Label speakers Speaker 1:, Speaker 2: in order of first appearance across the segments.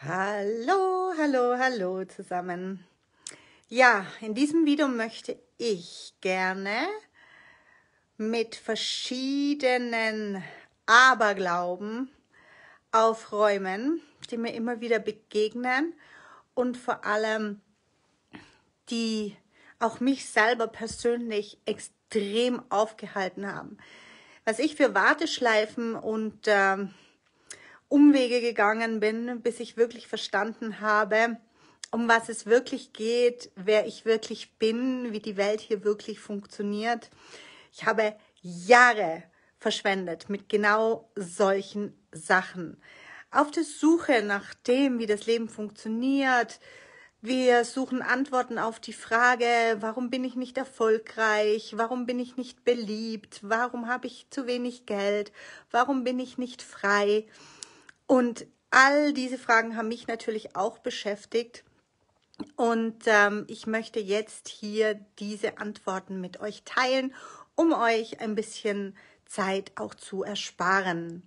Speaker 1: Hallo, hallo, hallo zusammen. Ja, in diesem Video möchte ich gerne mit verschiedenen Aberglauben aufräumen, die mir immer wieder begegnen und vor allem die auch mich selber persönlich extrem aufgehalten haben. Was ich für Warteschleifen und ähm, Umwege gegangen bin, bis ich wirklich verstanden habe, um was es wirklich geht, wer ich wirklich bin, wie die Welt hier wirklich funktioniert. Ich habe Jahre verschwendet mit genau solchen Sachen. Auf der Suche nach dem, wie das Leben funktioniert. Wir suchen Antworten auf die Frage, warum bin ich nicht erfolgreich? Warum bin ich nicht beliebt? Warum habe ich zu wenig Geld? Warum bin ich nicht frei? Und all diese Fragen haben mich natürlich auch beschäftigt. Und ähm, ich möchte jetzt hier diese Antworten mit euch teilen, um euch ein bisschen Zeit auch zu ersparen.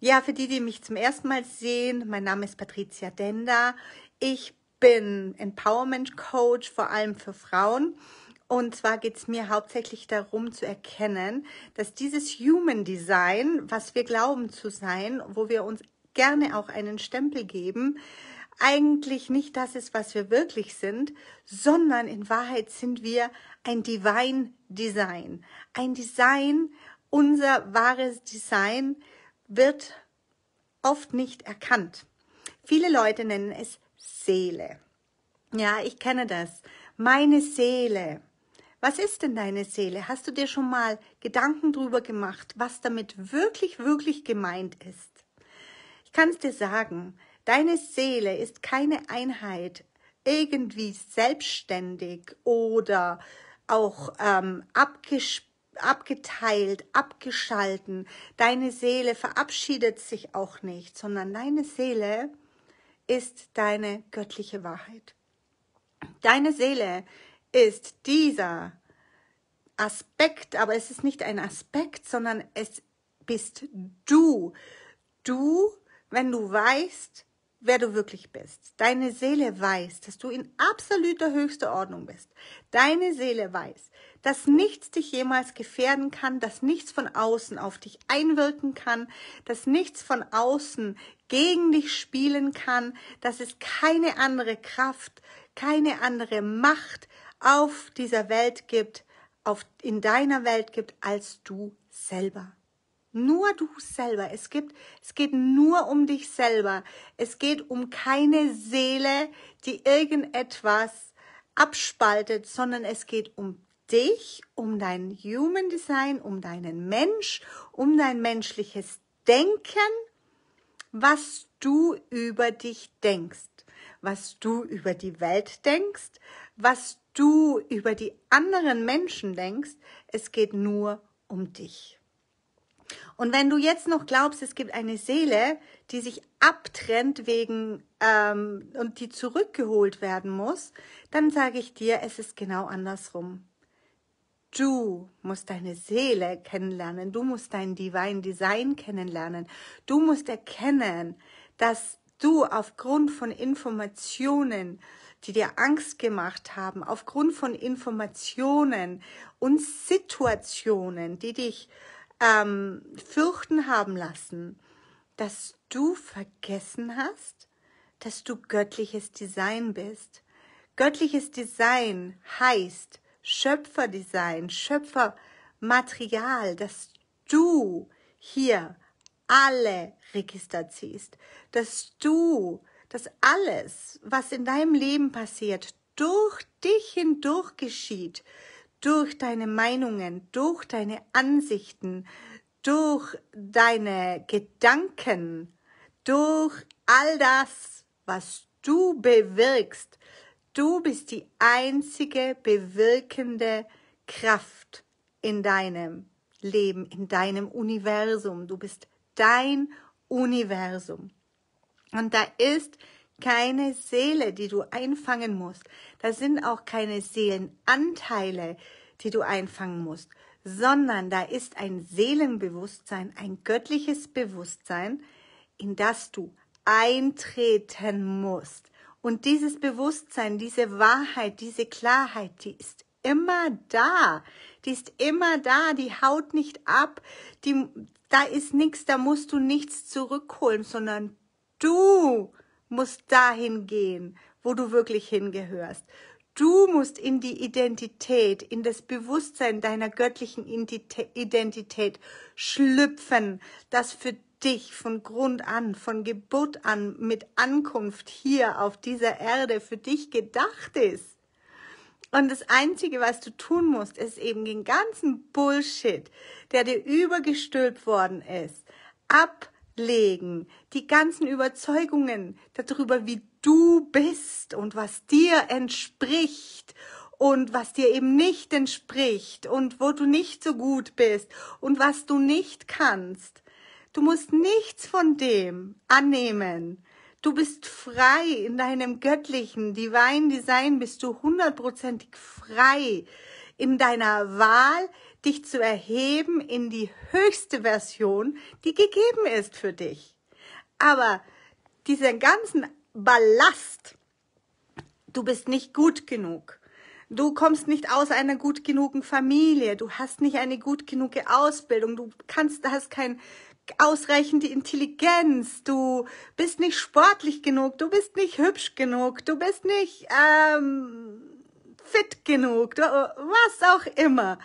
Speaker 1: Ja, für die, die mich zum ersten Mal sehen, mein Name ist Patricia Denda. Ich bin Empowerment Coach, vor allem für Frauen. Und zwar geht es mir hauptsächlich darum zu erkennen, dass dieses Human Design, was wir glauben zu sein, wo wir uns gerne auch einen Stempel geben, eigentlich nicht das ist, was wir wirklich sind, sondern in Wahrheit sind wir ein Divine Design. Ein Design, unser wahres Design wird oft nicht erkannt. Viele Leute nennen es Seele. Ja, ich kenne das. Meine Seele. Was ist denn deine Seele? Hast du dir schon mal Gedanken darüber gemacht, was damit wirklich, wirklich gemeint ist? Ich kann's dir sagen, deine Seele ist keine Einheit, irgendwie selbstständig oder auch ähm, abgeteilt, abgeschalten. Deine Seele verabschiedet sich auch nicht, sondern deine Seele ist deine göttliche Wahrheit. Deine Seele ist dieser Aspekt, aber es ist nicht ein Aspekt, sondern es bist du. Du wenn du weißt, wer du wirklich bist. Deine Seele weiß, dass du in absoluter höchster Ordnung bist. Deine Seele weiß, dass nichts dich jemals gefährden kann, dass nichts von außen auf dich einwirken kann, dass nichts von außen gegen dich spielen kann, dass es keine andere Kraft, keine andere Macht auf dieser Welt gibt, auf, in deiner Welt gibt, als du selber. Nur du selber. Es, gibt, es geht nur um dich selber. Es geht um keine Seele, die irgendetwas abspaltet, sondern es geht um dich, um dein Human Design, um deinen Mensch, um dein menschliches Denken, was du über dich denkst, was du über die Welt denkst, was du über die anderen Menschen denkst. Es geht nur um dich. Und wenn du jetzt noch glaubst, es gibt eine Seele, die sich abtrennt wegen ähm, und die zurückgeholt werden muss, dann sage ich dir, es ist genau andersrum. Du musst deine Seele kennenlernen, du musst dein Divine Design kennenlernen, du musst erkennen, dass du aufgrund von Informationen, die dir Angst gemacht haben, aufgrund von Informationen und Situationen, die dich ähm, fürchten haben lassen, dass du vergessen hast, dass du göttliches Design bist. Göttliches Design heißt Schöpferdesign, Schöpfermaterial, dass du hier alle Register ziehst, dass du, dass alles, was in deinem Leben passiert, durch dich hindurch geschieht, durch deine Meinungen, durch deine Ansichten, durch deine Gedanken, durch all das, was du bewirkst. Du bist die einzige bewirkende Kraft in deinem Leben, in deinem Universum. Du bist dein Universum. Und da ist keine Seele, die du einfangen musst. Da sind auch keine Seelenanteile, die du einfangen musst, sondern da ist ein Seelenbewusstsein, ein göttliches Bewusstsein, in das du eintreten musst. Und dieses Bewusstsein, diese Wahrheit, diese Klarheit, die ist immer da. Die ist immer da, die haut nicht ab, die, da ist nichts, da musst du nichts zurückholen, sondern du musst dahin gehen, wo du wirklich hingehörst. Du musst in die Identität, in das Bewusstsein deiner göttlichen Identität schlüpfen, das für dich von Grund an, von Geburt an, mit Ankunft hier auf dieser Erde für dich gedacht ist. Und das Einzige, was du tun musst, ist eben den ganzen Bullshit, der dir übergestülpt worden ist, ablegen, die ganzen Überzeugungen darüber, wie du bist und was dir entspricht und was dir eben nicht entspricht und wo du nicht so gut bist und was du nicht kannst. Du musst nichts von dem annehmen. Du bist frei in deinem göttlichen Divine Design, bist du hundertprozentig frei in deiner Wahl, dich zu erheben in die höchste Version, die gegeben ist für dich. Aber diese ganzen Ballast. Du bist nicht gut genug. Du kommst nicht aus einer gut genugen Familie. Du hast nicht eine gut genug Ausbildung. Du kannst, du hast keine ausreichende Intelligenz. Du bist nicht sportlich genug. Du bist nicht hübsch genug. Du bist nicht ähm, fit genug. Du, was auch immer.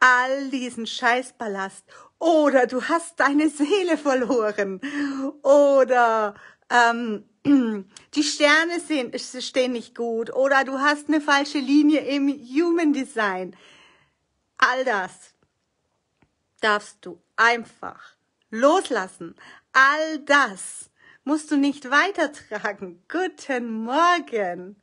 Speaker 1: All diesen Scheißballast. Oder du hast deine Seele verloren. Oder ähm, die Sterne sind, stehen nicht gut oder du hast eine falsche Linie im Human Design. All das darfst du einfach loslassen. All das musst du nicht weitertragen. Guten Morgen.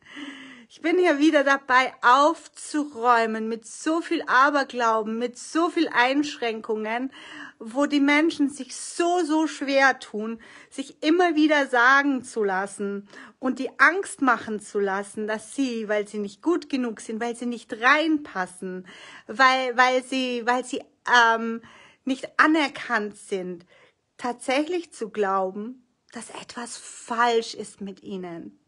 Speaker 1: Ich bin hier wieder dabei aufzuräumen mit so viel Aberglauben, mit so viel Einschränkungen wo die Menschen sich so, so schwer tun, sich immer wieder sagen zu lassen und die Angst machen zu lassen, dass sie, weil sie nicht gut genug sind, weil sie nicht reinpassen, weil, weil sie, weil sie ähm, nicht anerkannt sind, tatsächlich zu glauben, dass etwas falsch ist mit ihnen.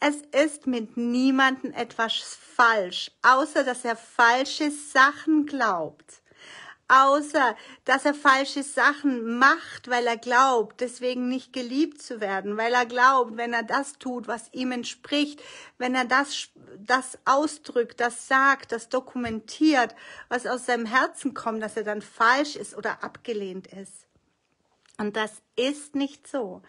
Speaker 1: Es ist mit niemandem etwas falsch, außer dass er falsche Sachen glaubt außer dass er falsche Sachen macht, weil er glaubt, deswegen nicht geliebt zu werden, weil er glaubt, wenn er das tut, was ihm entspricht, wenn er das, das ausdrückt, das sagt, das dokumentiert, was aus seinem Herzen kommt, dass er dann falsch ist oder abgelehnt ist. Und das ist nicht so.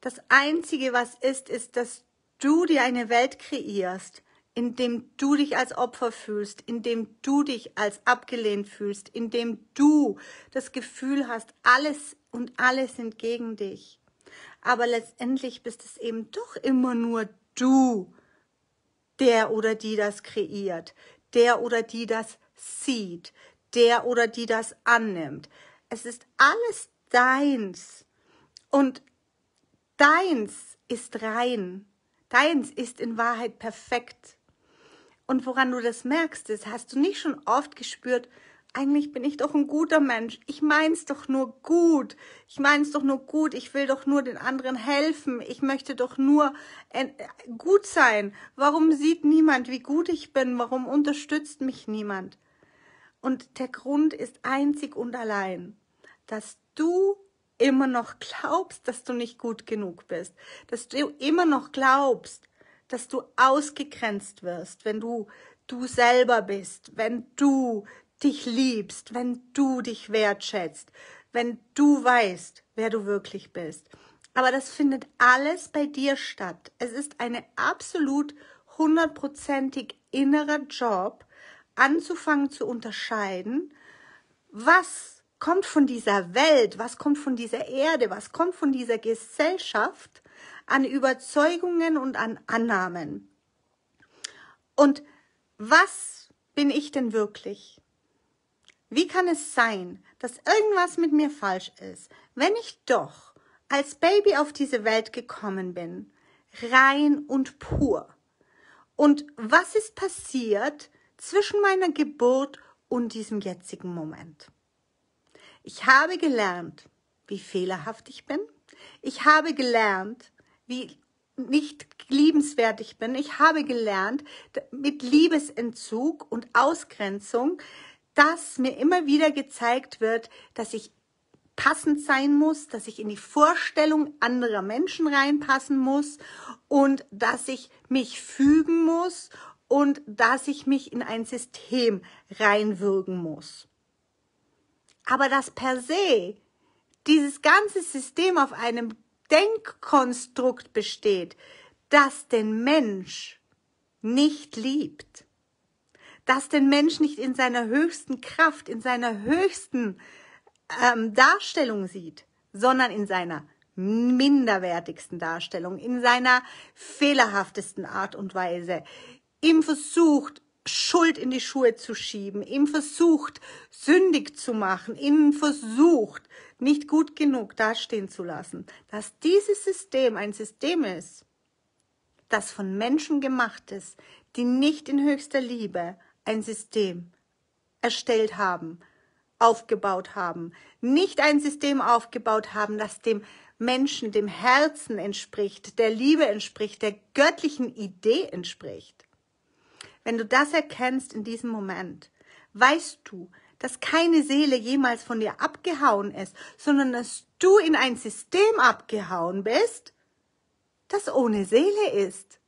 Speaker 1: Das Einzige, was ist, ist, dass du dir eine Welt kreierst, indem du dich als Opfer fühlst, indem du dich als abgelehnt fühlst, indem du das Gefühl hast, alles und alle sind gegen dich. Aber letztendlich bist es eben doch immer nur du, der oder die das kreiert, der oder die das sieht, der oder die das annimmt. Es ist alles deins und deins ist rein, deins ist in Wahrheit perfekt. Und woran du das merkst, ist, hast du nicht schon oft gespürt, eigentlich bin ich doch ein guter Mensch. Ich mein's doch nur gut. Ich mein's doch nur gut. Ich will doch nur den anderen helfen. Ich möchte doch nur äh, gut sein. Warum sieht niemand, wie gut ich bin? Warum unterstützt mich niemand? Und der Grund ist einzig und allein, dass du immer noch glaubst, dass du nicht gut genug bist, dass du immer noch glaubst, dass du ausgegrenzt wirst, wenn du du selber bist, wenn du dich liebst, wenn du dich wertschätzt, wenn du weißt, wer du wirklich bist. Aber das findet alles bei dir statt. Es ist eine absolut hundertprozentig innerer Job, anzufangen zu unterscheiden, was kommt von dieser Welt, was kommt von dieser Erde, was kommt von dieser Gesellschaft an Überzeugungen und an Annahmen. Und was bin ich denn wirklich? Wie kann es sein, dass irgendwas mit mir falsch ist, wenn ich doch als Baby auf diese Welt gekommen bin, rein und pur? Und was ist passiert zwischen meiner Geburt und diesem jetzigen Moment? Ich habe gelernt, wie fehlerhaft ich bin. Ich habe gelernt, wie nicht liebenswert ich bin. Ich habe gelernt, mit Liebesentzug und Ausgrenzung, dass mir immer wieder gezeigt wird, dass ich passend sein muss, dass ich in die Vorstellung anderer Menschen reinpassen muss und dass ich mich fügen muss und dass ich mich in ein System reinwürgen muss. Aber dass per se, dieses ganze System auf einem Denkkonstrukt besteht, das den Mensch nicht liebt, das den Mensch nicht in seiner höchsten Kraft, in seiner höchsten ähm, Darstellung sieht, sondern in seiner minderwertigsten Darstellung, in seiner fehlerhaftesten Art und Weise, ihm versucht, Schuld in die Schuhe zu schieben, ihm versucht, sündig zu machen, ihn versucht, nicht gut genug dastehen zu lassen, dass dieses System ein System ist, das von Menschen gemacht ist, die nicht in höchster Liebe ein System erstellt haben, aufgebaut haben, nicht ein System aufgebaut haben, das dem Menschen, dem Herzen entspricht, der Liebe entspricht, der göttlichen Idee entspricht. Wenn du das erkennst in diesem Moment, weißt du, dass keine Seele jemals von dir abgehauen ist, sondern dass du in ein System abgehauen bist, das ohne Seele ist.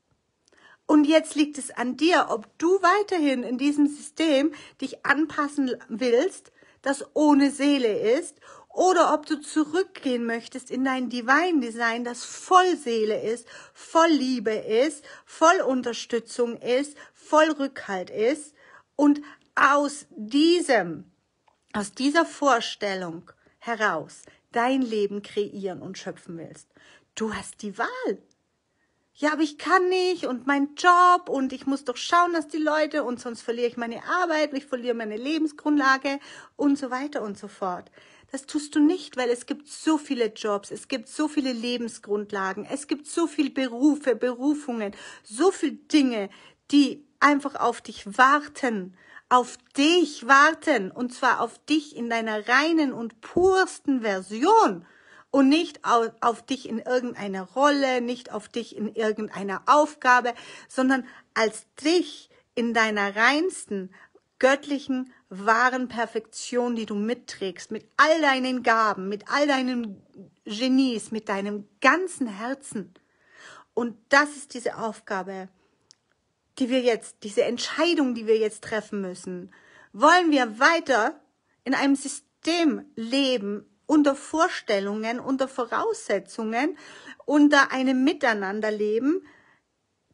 Speaker 1: Und jetzt liegt es an dir, ob du weiterhin in diesem System dich anpassen willst, das ohne Seele ist, oder ob du zurückgehen möchtest in dein Divine Design, das voll Seele ist, voll Liebe ist, voll Unterstützung ist, voll Rückhalt ist und aus diesem, aus dieser Vorstellung heraus dein Leben kreieren und schöpfen willst. Du hast die Wahl. Ja, aber ich kann nicht und mein Job und ich muss doch schauen, dass die Leute und sonst verliere ich meine Arbeit, ich verliere meine Lebensgrundlage und so weiter und so fort. Das tust du nicht, weil es gibt so viele Jobs, es gibt so viele Lebensgrundlagen, es gibt so viele Berufe, Berufungen, so viele Dinge, die einfach auf dich warten, auf dich warten, und zwar auf dich in deiner reinen und pursten Version und nicht auf, auf dich in irgendeiner Rolle, nicht auf dich in irgendeiner Aufgabe, sondern als dich in deiner reinsten, göttlichen, wahren Perfektion, die du mitträgst, mit all deinen Gaben, mit all deinen Genies, mit deinem ganzen Herzen. Und das ist diese Aufgabe, die wir jetzt, diese Entscheidung, die wir jetzt treffen müssen. Wollen wir weiter in einem System leben, unter Vorstellungen, unter Voraussetzungen, unter einem Miteinander leben,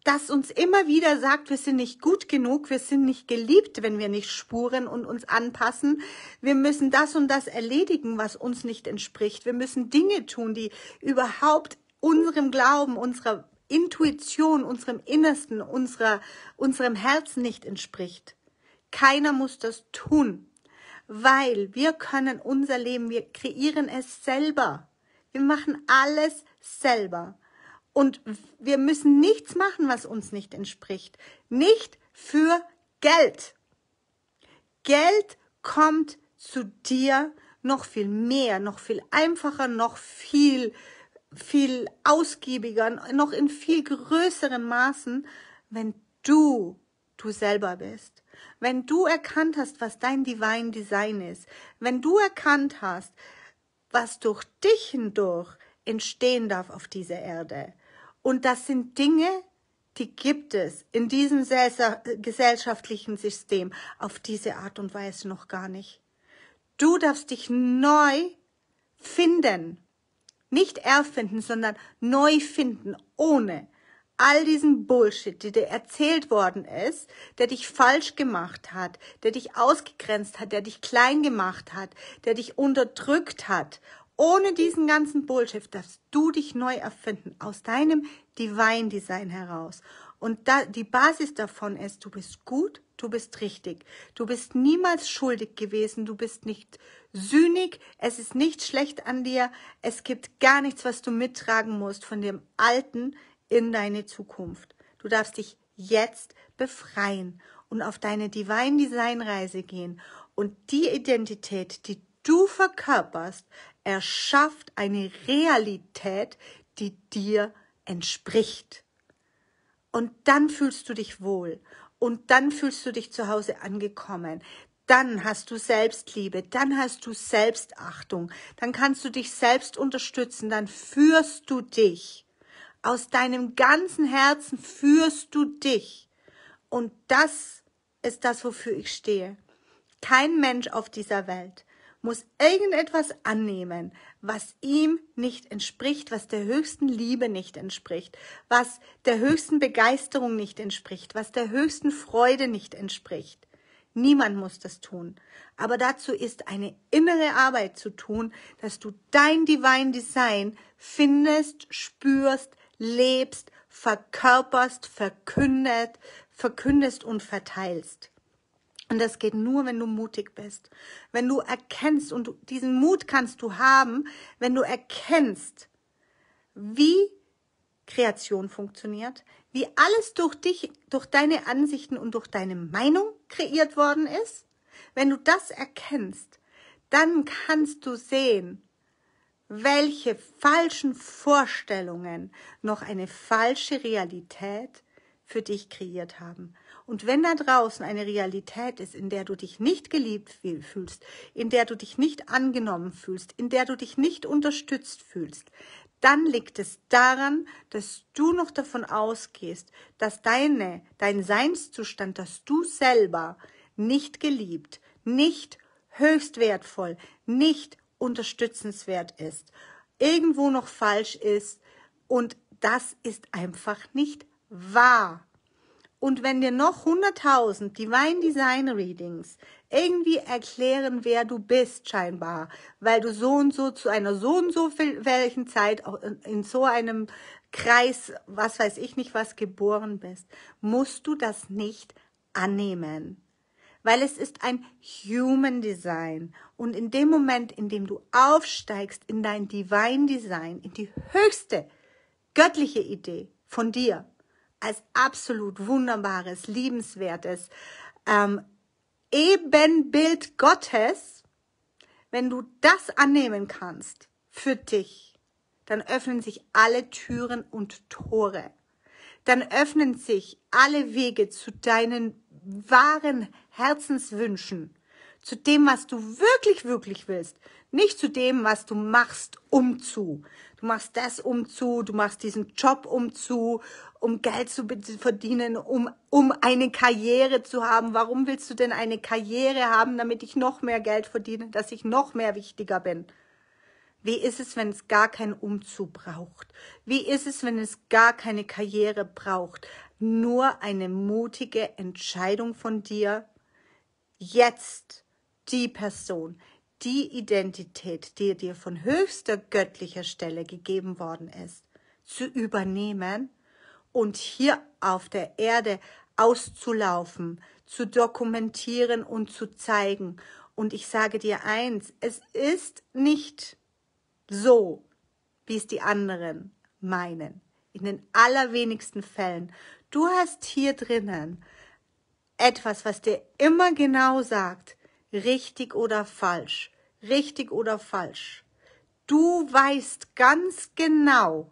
Speaker 1: das uns immer wieder sagt, wir sind nicht gut genug, wir sind nicht geliebt, wenn wir nicht spuren und uns anpassen. Wir müssen das und das erledigen, was uns nicht entspricht. Wir müssen Dinge tun, die überhaupt unserem Glauben, unserer Intuition, unserem Innersten, unserer, unserem Herzen nicht entspricht. Keiner muss das tun, weil wir können unser Leben, wir kreieren es selber. Wir machen alles selber. Und wir müssen nichts machen, was uns nicht entspricht. Nicht für Geld. Geld kommt zu dir noch viel mehr, noch viel einfacher, noch viel, viel ausgiebiger, noch in viel größeren Maßen, wenn du du selber bist. Wenn du erkannt hast, was dein Divine Design ist, wenn du erkannt hast, was durch dich hindurch entstehen darf auf dieser Erde, und das sind Dinge, die gibt es in diesem gesellschaftlichen System auf diese Art und Weise noch gar nicht. Du darfst dich neu finden. Nicht erfinden, sondern neu finden, ohne all diesen Bullshit, der dir erzählt worden ist, der dich falsch gemacht hat, der dich ausgegrenzt hat, der dich klein gemacht hat, der dich unterdrückt hat ohne diesen ganzen Bullshit, darfst du dich neu erfinden, aus deinem Divine Design heraus. Und da, die Basis davon ist, du bist gut, du bist richtig. Du bist niemals schuldig gewesen, du bist nicht sühnig, es ist nicht schlecht an dir, es gibt gar nichts, was du mittragen musst von dem Alten in deine Zukunft. Du darfst dich jetzt befreien und auf deine Divine Design Reise gehen und die Identität, die du verkörperst, erschafft eine Realität, die dir entspricht. Und dann fühlst du dich wohl und dann fühlst du dich zu Hause angekommen. Dann hast du Selbstliebe, dann hast du Selbstachtung, dann kannst du dich selbst unterstützen, dann führst du dich. Aus deinem ganzen Herzen führst du dich. Und das ist das, wofür ich stehe. Kein Mensch auf dieser Welt muss irgendetwas annehmen, was ihm nicht entspricht, was der höchsten Liebe nicht entspricht, was der höchsten Begeisterung nicht entspricht, was der höchsten Freude nicht entspricht. Niemand muss das tun. Aber dazu ist eine innere Arbeit zu tun, dass du dein Divine Design findest, spürst, lebst, verkörperst, verkündet, verkündest und verteilst. Und das geht nur, wenn du mutig bist. Wenn du erkennst, und diesen Mut kannst du haben, wenn du erkennst, wie Kreation funktioniert, wie alles durch dich, durch deine Ansichten und durch deine Meinung kreiert worden ist. Wenn du das erkennst, dann kannst du sehen, welche falschen Vorstellungen noch eine falsche Realität für dich kreiert haben. Und wenn da draußen eine Realität ist, in der du dich nicht geliebt fühlst, in der du dich nicht angenommen fühlst, in der du dich nicht unterstützt fühlst, dann liegt es daran, dass du noch davon ausgehst, dass deine, dein Seinszustand, dass du selber nicht geliebt, nicht höchst wertvoll, nicht unterstützenswert ist, irgendwo noch falsch ist und das ist einfach nicht wahr. Und wenn dir noch 100.000 Divine Design Readings irgendwie erklären, wer du bist scheinbar, weil du so und so zu einer so und so welchen Zeit auch in, in so einem Kreis, was weiß ich nicht, was geboren bist, musst du das nicht annehmen. Weil es ist ein Human Design. Und in dem Moment, in dem du aufsteigst in dein Divine Design, in die höchste göttliche Idee von dir, als absolut wunderbares, liebenswertes ähm, Ebenbild Gottes, wenn du das annehmen kannst für dich, dann öffnen sich alle Türen und Tore. Dann öffnen sich alle Wege zu deinen wahren Herzenswünschen zu dem, was du wirklich, wirklich willst, nicht zu dem, was du machst, um zu. Du machst das um zu, du machst diesen Job um zu, um Geld zu verdienen, um, um eine Karriere zu haben. Warum willst du denn eine Karriere haben, damit ich noch mehr Geld verdiene, dass ich noch mehr wichtiger bin? Wie ist es, wenn es gar keinen Umzug braucht? Wie ist es, wenn es gar keine Karriere braucht? Nur eine mutige Entscheidung von dir, jetzt die Person, die Identität, die dir von höchster göttlicher Stelle gegeben worden ist, zu übernehmen und hier auf der Erde auszulaufen, zu dokumentieren und zu zeigen. Und ich sage dir eins, es ist nicht so, wie es die anderen meinen. In den allerwenigsten Fällen. Du hast hier drinnen etwas, was dir immer genau sagt, richtig oder falsch, richtig oder falsch. Du weißt ganz genau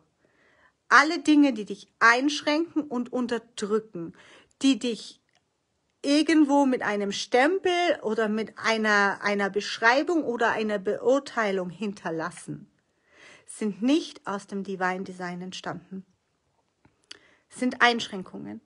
Speaker 1: alle Dinge, die dich einschränken und unterdrücken, die dich irgendwo mit einem Stempel oder mit einer, einer Beschreibung oder einer Beurteilung hinterlassen, sind nicht aus dem Divine Design entstanden. Sind Einschränkungen.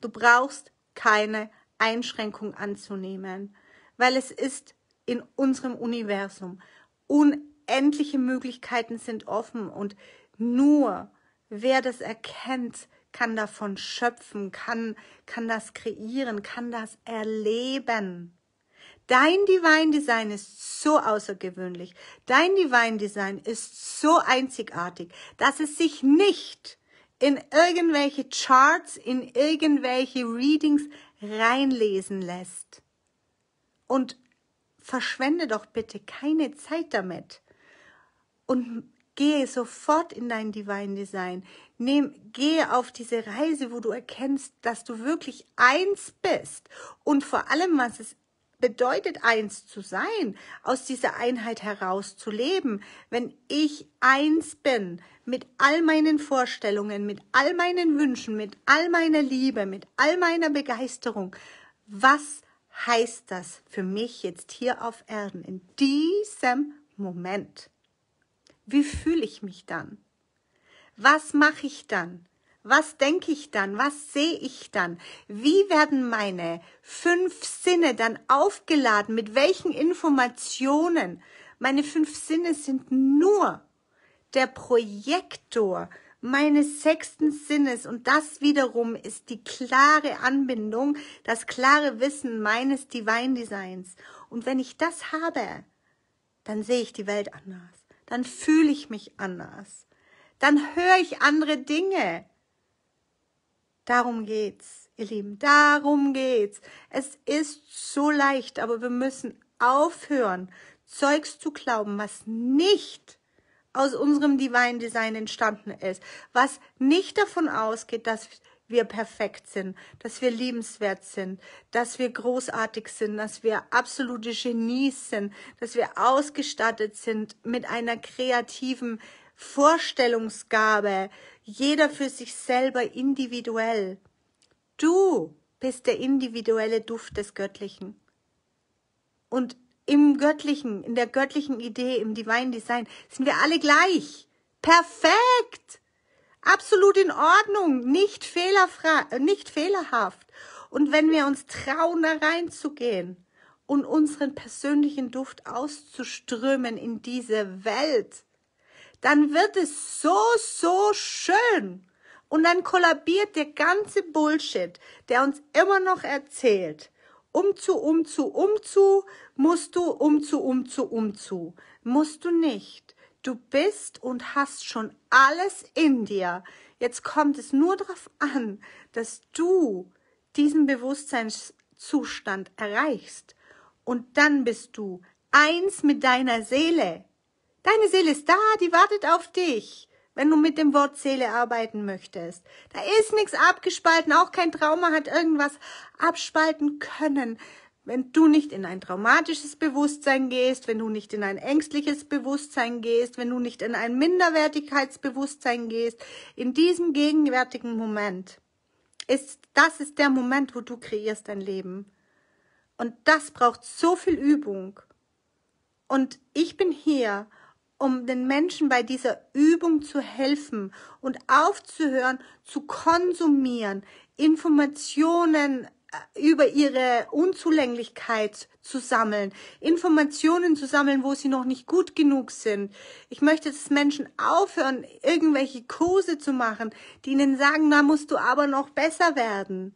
Speaker 1: Du brauchst keine Einschränkung anzunehmen weil es ist in unserem Universum. Unendliche Möglichkeiten sind offen und nur wer das erkennt, kann davon schöpfen, kann, kann das kreieren, kann das erleben. Dein Divine Design ist so außergewöhnlich. Dein Divine Design ist so einzigartig, dass es sich nicht in irgendwelche Charts, in irgendwelche Readings reinlesen lässt. Und verschwende doch bitte keine Zeit damit. Und gehe sofort in dein Divine Design. Nehm, gehe auf diese Reise, wo du erkennst, dass du wirklich eins bist. Und vor allem, was es bedeutet, eins zu sein, aus dieser Einheit heraus zu leben. Wenn ich eins bin mit all meinen Vorstellungen, mit all meinen Wünschen, mit all meiner Liebe, mit all meiner Begeisterung, was heißt das für mich jetzt hier auf Erden, in diesem Moment? Wie fühle ich mich dann? Was mache ich dann? Was denke ich dann? Was sehe ich dann? Wie werden meine fünf Sinne dann aufgeladen? Mit welchen Informationen? Meine fünf Sinne sind nur der Projektor meines sechsten Sinnes und das wiederum ist die klare Anbindung, das klare Wissen meines Divine Designs. Und wenn ich das habe, dann sehe ich die Welt anders, dann fühle ich mich anders, dann höre ich andere Dinge. Darum geht's, ihr Lieben, darum geht's. Es ist so leicht, aber wir müssen aufhören, Zeugs zu glauben, was nicht aus unserem Divine Design entstanden ist, was nicht davon ausgeht, dass wir perfekt sind, dass wir liebenswert sind, dass wir großartig sind, dass wir absolute Genies sind, dass wir ausgestattet sind mit einer kreativen Vorstellungsgabe, jeder für sich selber individuell. Du bist der individuelle Duft des Göttlichen. Und im Göttlichen, in der göttlichen Idee, im Divine Design, sind wir alle gleich. Perfekt! Absolut in Ordnung, nicht, fehlerfrei, äh, nicht fehlerhaft. Und wenn wir uns trauen, da reinzugehen und unseren persönlichen Duft auszuströmen in diese Welt, dann wird es so, so schön. Und dann kollabiert der ganze Bullshit, der uns immer noch erzählt, umzu, umzu, umzu, musst du, umzu, umzu, umzu, musst du nicht. Du bist und hast schon alles in dir. Jetzt kommt es nur darauf an, dass du diesen Bewusstseinszustand erreichst. Und dann bist du eins mit deiner Seele. Deine Seele ist da, die wartet auf dich wenn du mit dem Wort Seele arbeiten möchtest. Da ist nichts abgespalten, auch kein Trauma hat irgendwas abspalten können. Wenn du nicht in ein traumatisches Bewusstsein gehst, wenn du nicht in ein ängstliches Bewusstsein gehst, wenn du nicht in ein Minderwertigkeitsbewusstsein gehst, in diesem gegenwärtigen Moment ist, das ist der Moment, wo du kreierst dein Leben. Und das braucht so viel Übung. Und ich bin hier, um den Menschen bei dieser Übung zu helfen und aufzuhören zu konsumieren, Informationen äh, über ihre Unzulänglichkeit zu sammeln, Informationen zu sammeln, wo sie noch nicht gut genug sind. Ich möchte, dass Menschen aufhören, irgendwelche Kurse zu machen, die ihnen sagen, na musst du aber noch besser werden.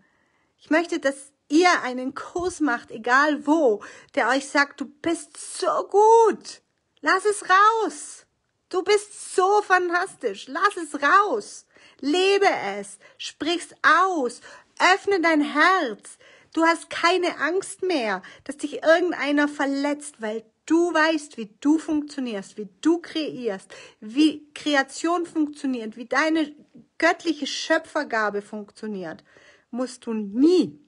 Speaker 1: Ich möchte, dass ihr einen Kurs macht, egal wo, der euch sagt, du bist so gut. Lass es raus. Du bist so fantastisch. Lass es raus. Lebe es. Sprich's aus. Öffne dein Herz. Du hast keine Angst mehr, dass dich irgendeiner verletzt, weil du weißt, wie du funktionierst, wie du kreierst, wie Kreation funktioniert, wie deine göttliche Schöpfergabe funktioniert. Musst du nie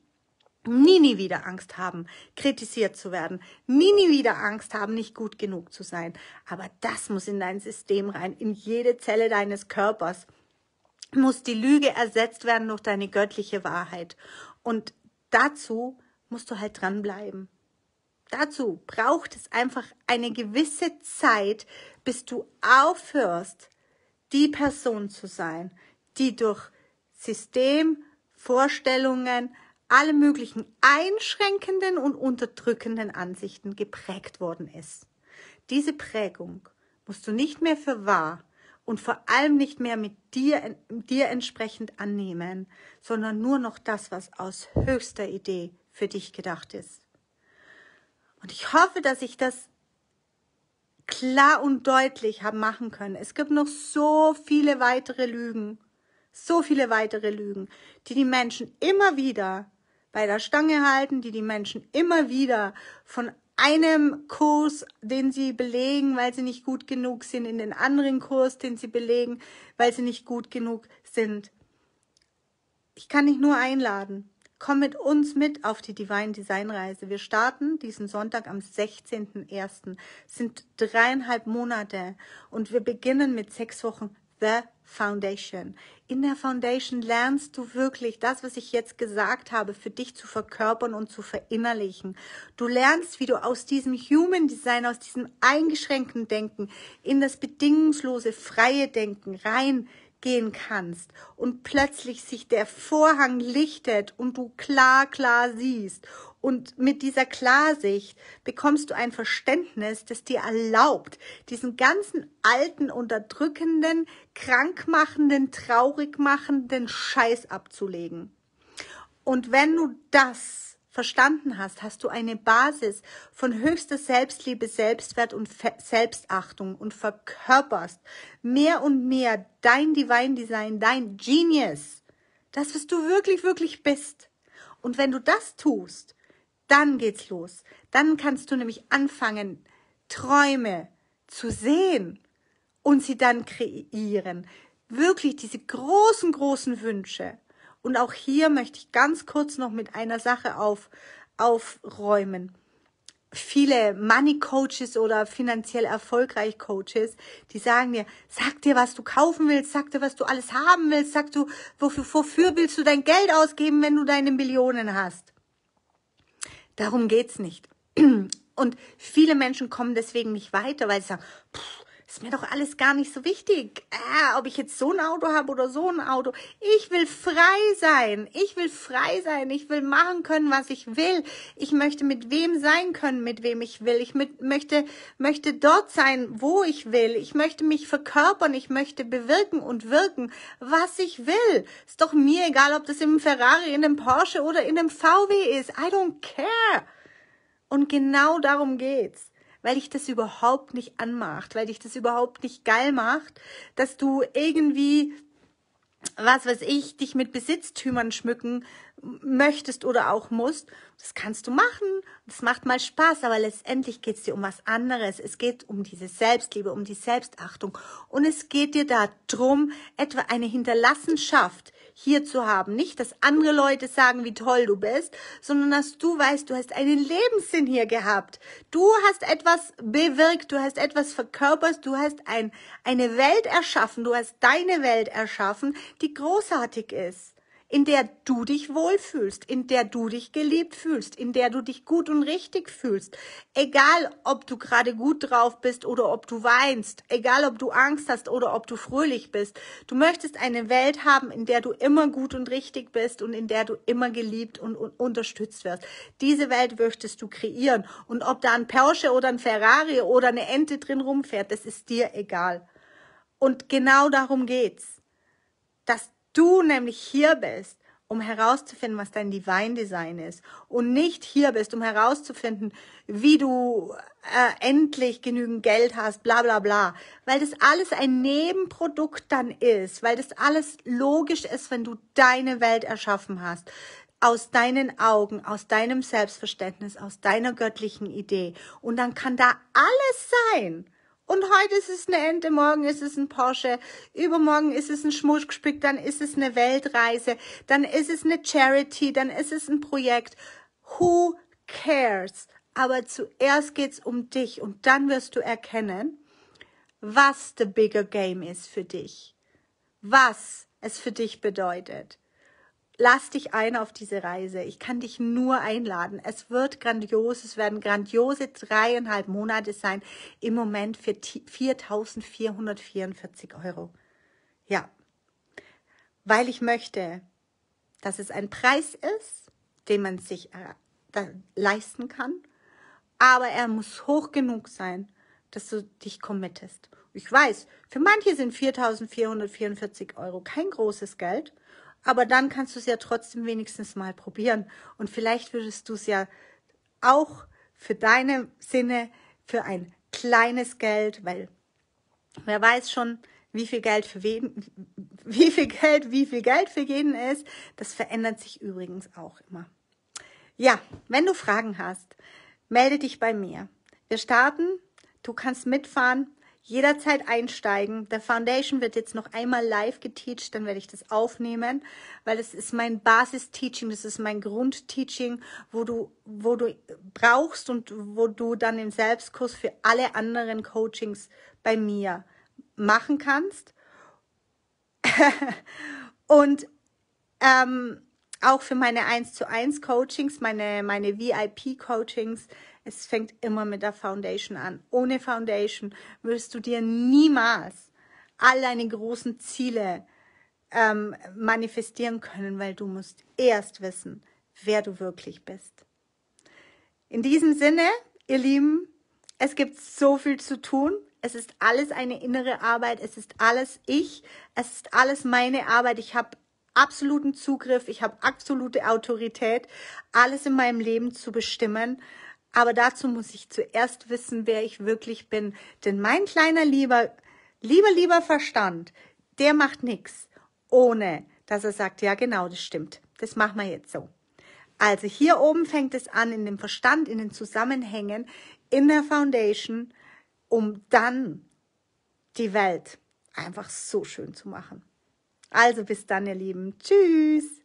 Speaker 1: nie, nie wieder Angst haben, kritisiert zu werden, nie, nie wieder Angst haben, nicht gut genug zu sein. Aber das muss in dein System rein, in jede Zelle deines Körpers muss die Lüge ersetzt werden durch deine göttliche Wahrheit. Und dazu musst du halt dranbleiben. Dazu braucht es einfach eine gewisse Zeit, bis du aufhörst, die Person zu sein, die durch System, Vorstellungen, alle möglichen einschränkenden und unterdrückenden Ansichten geprägt worden ist. Diese Prägung musst du nicht mehr für wahr und vor allem nicht mehr mit dir, dir entsprechend annehmen, sondern nur noch das, was aus höchster Idee für dich gedacht ist. Und ich hoffe, dass ich das klar und deutlich habe machen können. Es gibt noch so viele weitere Lügen, so viele weitere Lügen, die die Menschen immer wieder bei der Stange halten, die die Menschen immer wieder von einem Kurs, den sie belegen, weil sie nicht gut genug sind, in den anderen Kurs, den sie belegen, weil sie nicht gut genug sind. Ich kann dich nur einladen. Komm mit uns mit auf die Divine Design Reise. Wir starten diesen Sonntag am 16.01. sind dreieinhalb Monate und wir beginnen mit sechs Wochen The Foundation. In der Foundation lernst du wirklich das, was ich jetzt gesagt habe, für dich zu verkörpern und zu verinnerlichen. Du lernst, wie du aus diesem Human Design, aus diesem eingeschränkten Denken in das bedingungslose, freie Denken rein gehen kannst und plötzlich sich der Vorhang lichtet und du klar, klar siehst. Und mit dieser Klarsicht bekommst du ein Verständnis, das dir erlaubt, diesen ganzen alten, unterdrückenden, krankmachenden, traurigmachenden Scheiß abzulegen. Und wenn du das verstanden hast, hast du eine Basis von höchster Selbstliebe, Selbstwert und Fe Selbstachtung und verkörperst mehr und mehr dein Divine Design, dein Genius, das, was du wirklich, wirklich bist. Und wenn du das tust, dann geht's los. Dann kannst du nämlich anfangen, Träume zu sehen und sie dann kreieren. Wirklich diese großen, großen Wünsche. Und auch hier möchte ich ganz kurz noch mit einer Sache auf, aufräumen. Viele Money Coaches oder finanziell erfolgreich Coaches, die sagen mir, sag dir, was du kaufen willst, sag dir, was du alles haben willst, sag du, wofür, wofür willst du dein Geld ausgeben, wenn du deine Millionen hast? Darum geht's nicht. Und viele Menschen kommen deswegen nicht weiter, weil sie sagen, pff, ist mir doch alles gar nicht so wichtig. Ah, ob ich jetzt so ein Auto habe oder so ein Auto. Ich will frei sein. Ich will frei sein. Ich will machen können, was ich will. Ich möchte mit wem sein können, mit wem ich will. Ich mit, möchte, möchte dort sein, wo ich will. Ich möchte mich verkörpern. Ich möchte bewirken und wirken, was ich will. Ist doch mir egal, ob das im Ferrari, in dem Porsche oder in dem VW ist. I don't care. Und genau darum geht's weil dich das überhaupt nicht anmacht, weil dich das überhaupt nicht geil macht, dass du irgendwie, was weiß ich, dich mit Besitztümern schmücken möchtest oder auch musst. Das kannst du machen. Das macht mal Spaß, aber letztendlich geht es dir um was anderes. Es geht um diese Selbstliebe, um die Selbstachtung. Und es geht dir darum, etwa eine Hinterlassenschaft hier zu haben. Nicht, dass andere Leute sagen, wie toll du bist, sondern dass du weißt, du hast einen Lebenssinn hier gehabt. Du hast etwas bewirkt, du hast etwas verkörpert, du hast ein, eine Welt erschaffen, du hast deine Welt erschaffen, die großartig ist in der du dich wohlfühlst, in der du dich geliebt fühlst, in der du dich gut und richtig fühlst. Egal, ob du gerade gut drauf bist oder ob du weinst, egal, ob du Angst hast oder ob du fröhlich bist. Du möchtest eine Welt haben, in der du immer gut und richtig bist und in der du immer geliebt und, und unterstützt wirst. Diese Welt möchtest du kreieren. Und ob da ein Porsche oder ein Ferrari oder eine Ente drin rumfährt, das ist dir egal. Und genau darum geht's. Dass du nämlich hier bist, um herauszufinden, was dein Divine Design ist und nicht hier bist, um herauszufinden, wie du äh, endlich genügend Geld hast, bla bla bla, weil das alles ein Nebenprodukt dann ist, weil das alles logisch ist, wenn du deine Welt erschaffen hast, aus deinen Augen, aus deinem Selbstverständnis, aus deiner göttlichen Idee und dann kann da alles sein. Und heute ist es eine Ente, morgen ist es ein Porsche, übermorgen ist es ein Schmuckstück, dann ist es eine Weltreise, dann ist es eine Charity, dann ist es ein Projekt. Who cares? Aber zuerst geht's um dich und dann wirst du erkennen, was the bigger game ist für dich. Was es für dich bedeutet lass dich ein auf diese Reise. Ich kann dich nur einladen. Es wird grandios. Es werden grandiose dreieinhalb Monate sein. Im Moment für 4.444 Euro. Ja, weil ich möchte, dass es ein Preis ist, den man sich äh, leisten kann. Aber er muss hoch genug sein, dass du dich committest. Ich weiß, für manche sind 4.444 Euro kein großes Geld aber dann kannst du es ja trotzdem wenigstens mal probieren. Und vielleicht würdest du es ja auch für deine Sinne, für ein kleines Geld, weil wer weiß schon, wie viel Geld für wen, wie viel Geld, wie viel Geld für jeden ist. Das verändert sich übrigens auch immer. Ja, wenn du Fragen hast, melde dich bei mir. Wir starten. Du kannst mitfahren jederzeit einsteigen. Der Foundation wird jetzt noch einmal live geteacht, dann werde ich das aufnehmen, weil es ist mein Basis-Teaching, das ist mein Grund-Teaching, wo du, wo du brauchst und wo du dann den Selbstkurs für alle anderen Coachings bei mir machen kannst. und ähm, auch für meine 1 zu 1 Coachings, meine, meine VIP Coachings. Es fängt immer mit der Foundation an. Ohne Foundation wirst du dir niemals all deine großen Ziele ähm, manifestieren können, weil du musst erst wissen, wer du wirklich bist. In diesem Sinne, ihr Lieben, es gibt so viel zu tun. Es ist alles eine innere Arbeit. Es ist alles ich. Es ist alles meine Arbeit. Ich habe absoluten Zugriff, ich habe absolute Autorität, alles in meinem Leben zu bestimmen. Aber dazu muss ich zuerst wissen, wer ich wirklich bin. Denn mein kleiner lieber, lieber, lieber Verstand, der macht nichts, ohne dass er sagt, ja genau, das stimmt, das machen wir jetzt so. Also hier oben fängt es an, in dem Verstand, in den Zusammenhängen, in der Foundation, um dann die Welt einfach so schön zu machen. Also bis dann, ihr Lieben. Tschüss.